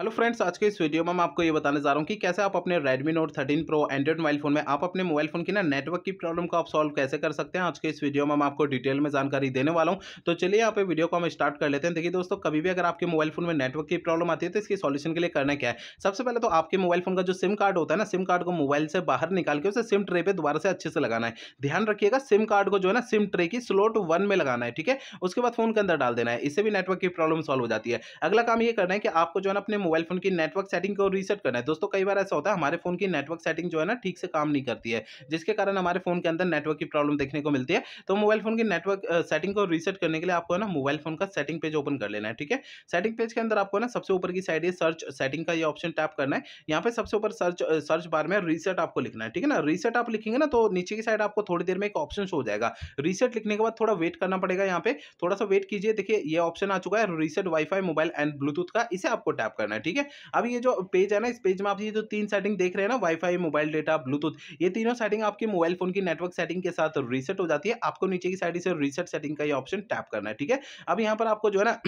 hello friends आज के इस वीडियो में मैं आपको ये बताने जा रहा हूँ कि कैसे आप अपने Redmi Note 13 Pro android mobile phone में आप अपने मोबाइल फ़ोन की ना नेटवर्क की प्रॉब्लम को आप सॉल्व कैसे कर सकते हैं आज के इस वीडियो में मैं आपको डिटेल में जानकारी देने वाला हूँ तो चलिए आप वीडियो को हम स्टार्ट कर लेते हैं देखिए दोस्तों कभी भी अगर आपके मोबाइल फ़ोन में नेटवर्क की प्रॉब्लम आती है तो इसकी सॉल्यूशन के लिए करना क्या है सबसे पहले तो आपके मोबाइल फ़ोन का जो सिम कार्ड होता है ना सिम कार्ड को मोबाइल से बाहर निकाल के उसे सिम ट्रे पर दोबारा से अच्छे से लगाना है ध्यान रखिएगा सिम कार्ड को जो है ना सिम ट्रे की स्लोट वन में लगाना है ठीक है उसके बाद फ़ोन के अंदर डाल देना है इससे भी नेटवर्क की प्रॉब्लम सॉल्व हो जाती है अगला काम ये करना है कि आपको जो है ना अपने मोबाइल फोन की नेटवर्क सेटिंग को रीसेट करना है दोस्तों कई बार ऐसा होता है हमारे फोन की नेटवर्क सेटिंग जो है ना ठीक से काम नहीं करती है जिसके कारण हमारे फोन के अंदर नेटवर्क की प्रॉब्लम देखने को मिलती है तो मोबाइल फोन की नेटवर्क सेटिंग को रीसेट करने के लिए आपको है ना मोबाइल फोन का सेटिंग पेज ओपन कर लेना है ठीक है सेटिंग पेज के अंदर आपको ना सबसे ऊपर की साइड है सर्च सेटिंग का ये ऑप्शन टैप करना है यहाँ पे सबसे ऊपर सर्च सर्च बार में रीसेट आपको लिखना है ठीक है ना रीसेट आप लिखेंगे ना तो नीचे की साइड आपको थोड़ी देर में एक ऑप्शन हो जाएगा रीसेट लिखने के बाद थोड़ा वेट करना पड़ेगा यहाँ पे थोड़ा सा वेट कीजिए देखिए ये ऑप्शन आ चुका है reset wifi mobile and bluetooth का इसे आपको टैप करना है करना है ठीक है अब ये जो पेज है ना इस पेज में आप ये जो तीन सेटिंग देख रहे हैं ना वाईफाई मोबाइल डेटा ब्लूटूथ ये तीनों सेटिंग आपके मोबाइल फोन की नेटवर्क सेटिंग के साथ रीसेट हो जाती है आपको नीचे की साइड से रीसेट सेटिंग का ये ऑप्शन टैप करना है ठीक है अब यहाँ पर आपको जो है ना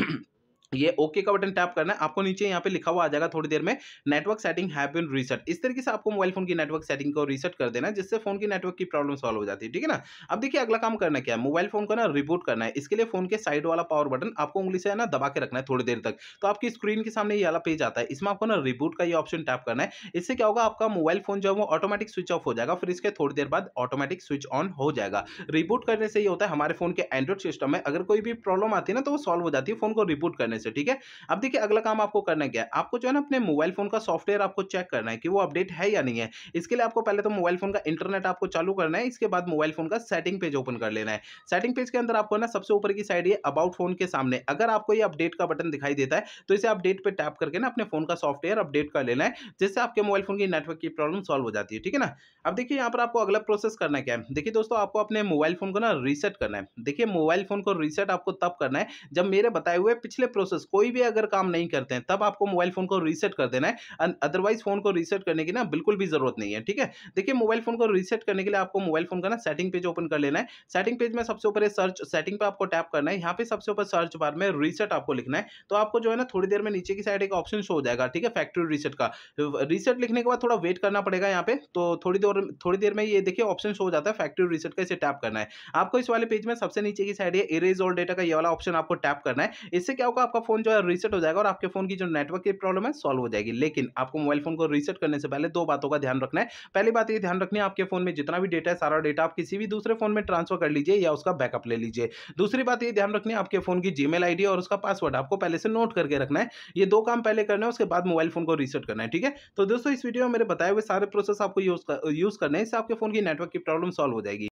ये ओके का बटन टैप करना है आपको नीचे यहाँ पे लिखा हुआ आ जाएगा थोड़ी देर में network setting have been reset इस तरीके से आपको मोबाइल फोन की नेटवर्क सेटिंग को रीसेट कर देना है जिससे फोन की नेटवर्क की प्रॉब्लम सॉल्व हो जाती है ठीक है ना अब देखिए अगला काम करना क्या है मोबाइल फोन को ना रिबूट करना है इसके लिए फोन के साइड वाला पावर बटन आपको उंगली से ना दबा के रखना है थोड़ी देर तक तो आपकी स्क्रीन के सामने ये वाला पेज आता है इसमें आपको ना रिबूट का ये ऑप्शन टैप करना है इससे क्या होगा आपका मोबाइल फोन जो है वो ऑटोमेटिक स्विच ऑफ हो जाएगा फिर इसके थोड़ी देर बाद ऑटोमेटिक स्विच ऑन हो जाएगा रिबूट करने से ये होता है हमारे फोन के एंड्रॉइड सिस्टम में अगर कोई भी प्रॉब्लम आती है ना तो वो सॉल्व हो जाती है फोन को रिबूट करने करने से ठीक है अब देखिए अगला काम आपको करना क्या है आपको जो है ना अपने मोबाइल फोन का सॉफ्टवेयर आपको चेक करना है कि वो अपडेट है या नहीं है इसके लिए आपको पहले तो मोबाइल फोन का इंटरनेट आपको चालू करना है इसके बाद मोबाइल फोन का सेटिंग पेज ओपन कर लेना है सेटिंग पेज के अंदर आपको ना सबसे ऊपर की साइड ये अबाउट फोन के सामने अगर आपको ये अपडेट का बटन दिखाई देता है तो इसे अपडेट पर टैप करके ना अपने फोन का सॉफ्टवेयर अपडेट कर लेना है जिससे आपके मोबाइल फोन की नेटवर्क की प्रॉब्लम सॉल्व हो जाती है ठीक है ना अब देखिए यहाँ पर आपको अगला प्रोसेस करना क्या है देखिए दोस्तों आपको अपने मोबाइल फोन को ना रीसेट करना है देखिए मोबाइल फोन को रीसेट आपको तब करना है जब मेरे बताए हुए पिछले प्रोसेस प्रोसेस कोई भी अगर काम नहीं करते हैं तब आपको मोबाइल फ़ोन को रीसेट कर देना है अदरवाइज फ़ोन को रीसेट करने की ना बिल्कुल भी ज़रूरत नहीं है ठीक है देखिए मोबाइल फ़ोन को रीसेट करने के लिए आपको मोबाइल फ़ोन का ना सेटिंग पेज ओपन कर लेना है सेटिंग पेज में सबसे ऊपर सर्च सेटिंग पे आपको टैप करना है यहाँ पे सबसे ऊपर सर्च बार में रीसेट आपको लिखना है तो आपको जो है ना थोड़ी देर में नीचे की साइड एक ऑप्शन शो हो जाएगा ठीक है फैक्ट्री रीसेट का रीसेट लिखने के बाद थोड़ा वेट करना पड़ेगा यहाँ पे तो थोड़ी देर थोड़ी देर में ये देखिए ऑप्शन शो हो जाता है फैक्ट्री रीसेट का इसे टैप करना है आपको इस वाले पेज में सबसे नीचे की साइड ये इरेज ऑल डेटा का ये वाला ऑप्शन आपको टैप करना है इससे क्या होगा आपका आपका फोन जो है रीसेट हो जाएगा और आपके फोन की जो नेटवर्क की प्रॉब्लम है सॉल्व हो जाएगी लेकिन आपको मोबाइल फोन को रीसेट करने से पहले दो बातों का ध्यान रखना है पहली बात ये ध्यान रखनी है आपके फोन में जितना भी डेटा है सारा डेटा आप किसी भी दूसरे फोन में ट्रांसफर कर लीजिए या उसका बैकअप ले लीजिए दूसरी बात ये ध्यान रखनी है आपके फोन की जी मेल और उसका पासवर्ड आपको पहले से नोट करके रखना है ये दो काम पहले करना है उसके बाद मोबाइल फोन को रीसेट करना है ठीक है तो दोस्तों इस वीडियो में मेरे बताए हुए सारे प्रोसेस आपको यूज करने इससे आपके फोन की नेटवर्क की प्रॉब्लम सॉल्व हो जाएगी